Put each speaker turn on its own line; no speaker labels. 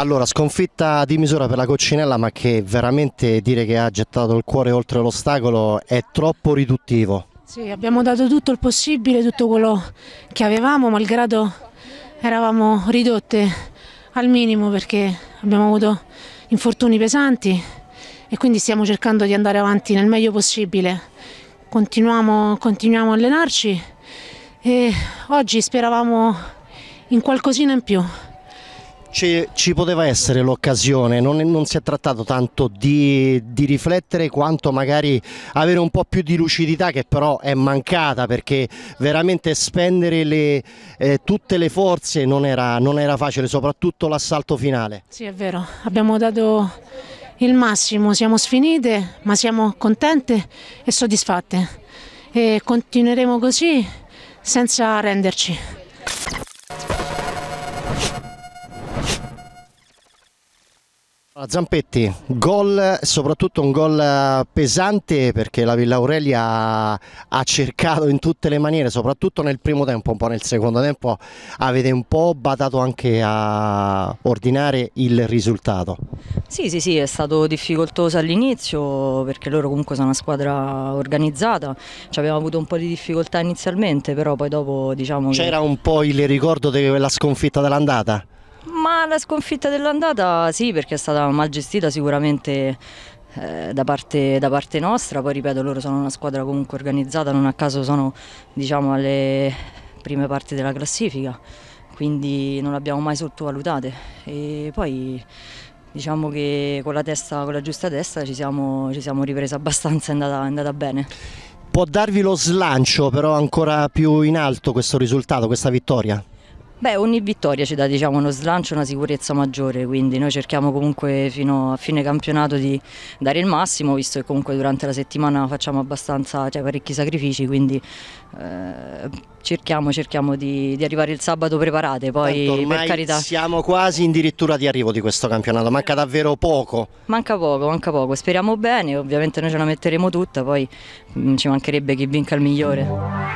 Allora, sconfitta di misura per la Coccinella, ma che veramente dire che ha gettato il cuore oltre l'ostacolo è troppo riduttivo.
Sì, abbiamo dato tutto il possibile, tutto quello che avevamo, malgrado eravamo ridotte al minimo perché abbiamo avuto infortuni pesanti e quindi stiamo cercando di andare avanti nel meglio possibile. Continuiamo, continuiamo a allenarci e oggi speravamo in qualcosina in più
ci, ci poteva essere l'occasione, non, non, si è trattato tanto di, di, riflettere quanto magari avere un po' più di lucidità che però è mancata perché veramente spendere le, eh, tutte le forze non era, non era facile, soprattutto l'assalto finale.
Sì è vero, abbiamo dato il massimo, siamo sfinite ma siamo contente e soddisfatte e continueremo così senza renderci.
Zampetti, gol, soprattutto un gol eh, pesante perché la Villa Aurelia ha cercato in tutte le maniere, soprattutto nel primo tempo, un po' nel secondo tempo avete un po' badato anche a ordinare il risultato.
Sì, sì, sì, è stato difficoltoso all'inizio perché loro comunque sono una squadra organizzata, ci abbiamo avuto un po' di difficoltà inizialmente, però poi dopo diciamo... C'era che...
un po' il ricordo della sconfitta dell'andata?
la sconfitta dell'andata sì, perché è stata mal gestita sicuramente eh, da, parte, da, parte, nostra, poi ripeto loro sono una squadra comunque organizzata, non a caso sono diciamo, alle prime parti della classifica, quindi non l'abbiamo mai sottovalutate. E poi diciamo che con la, testa, con la giusta testa ci siamo, ci siamo ripresi abbastanza, è andata, è andata bene.
Può darvi lo slancio però ancora più in alto questo risultato, questa vittoria?
Beh, ogni vittoria ci dà diciamo, uno slancio, una sicurezza maggiore, quindi noi cerchiamo comunque fino a fine campionato di dare il massimo, visto che comunque durante la settimana facciamo abbastanza, cioè, parecchi sacrifici, quindi eh, cerchiamo, cerchiamo di, di, arrivare il sabato preparate, poi per carità.
Siamo quasi addirittura di arrivo di questo campionato, manca davvero poco.
Manca poco, manca poco, speriamo bene, ovviamente noi ce la metteremo tutta, poi mh, mm, ci mancherebbe chi vinca il migliore.